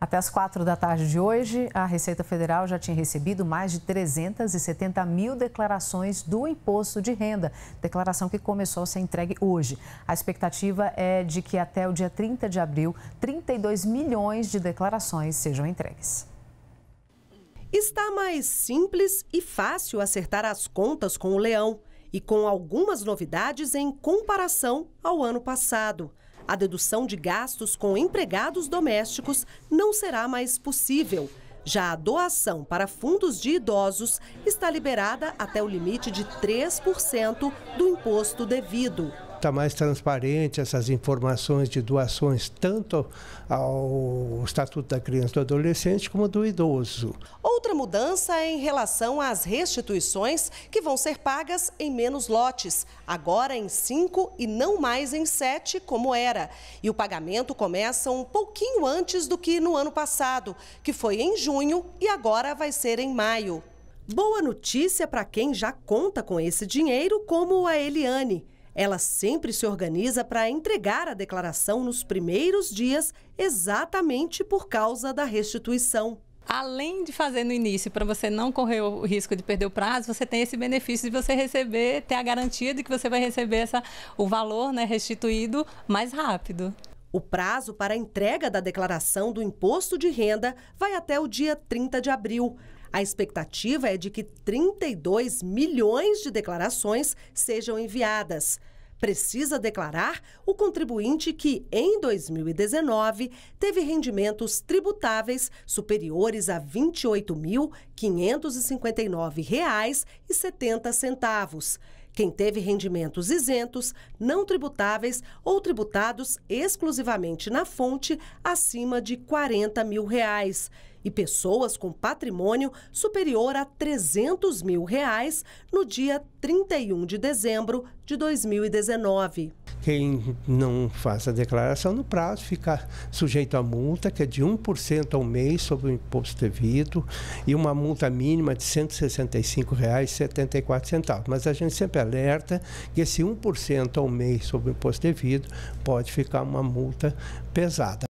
Até as quatro da tarde de hoje, a Receita Federal já tinha recebido mais de 370 mil declarações do imposto de renda, declaração que começou a ser entregue hoje. A expectativa é de que até o dia 30 de abril, 32 milhões de declarações sejam entregues. Está mais simples e fácil acertar as contas com o leão e com algumas novidades em comparação ao ano passado a dedução de gastos com empregados domésticos não será mais possível. Já a doação para fundos de idosos está liberada até o limite de 3% do imposto devido está mais transparente essas informações de doações, tanto ao Estatuto da Criança e do Adolescente como do idoso. Outra mudança é em relação às restituições que vão ser pagas em menos lotes, agora em cinco e não mais em sete, como era. E o pagamento começa um pouquinho antes do que no ano passado, que foi em junho e agora vai ser em maio. Boa notícia para quem já conta com esse dinheiro, como a Eliane. Ela sempre se organiza para entregar a declaração nos primeiros dias, exatamente por causa da restituição. Além de fazer no início, para você não correr o risco de perder o prazo, você tem esse benefício de você receber, ter a garantia de que você vai receber essa, o valor né, restituído mais rápido. O prazo para a entrega da declaração do imposto de renda vai até o dia 30 de abril. A expectativa é de que 32 milhões de declarações sejam enviadas. Precisa declarar o contribuinte que, em 2019, teve rendimentos tributáveis superiores a R$ 28.559,70. Quem teve rendimentos isentos, não tributáveis ou tributados exclusivamente na fonte acima de 40 mil reais e pessoas com patrimônio superior a 300 mil reais no dia 31 de dezembro de 2019. Quem não faz a declaração no prazo fica sujeito a multa, que é de 1% ao mês sobre o imposto devido, e uma multa mínima de R$ 165,74. Mas a gente sempre alerta que esse 1% ao mês sobre o imposto devido pode ficar uma multa pesada.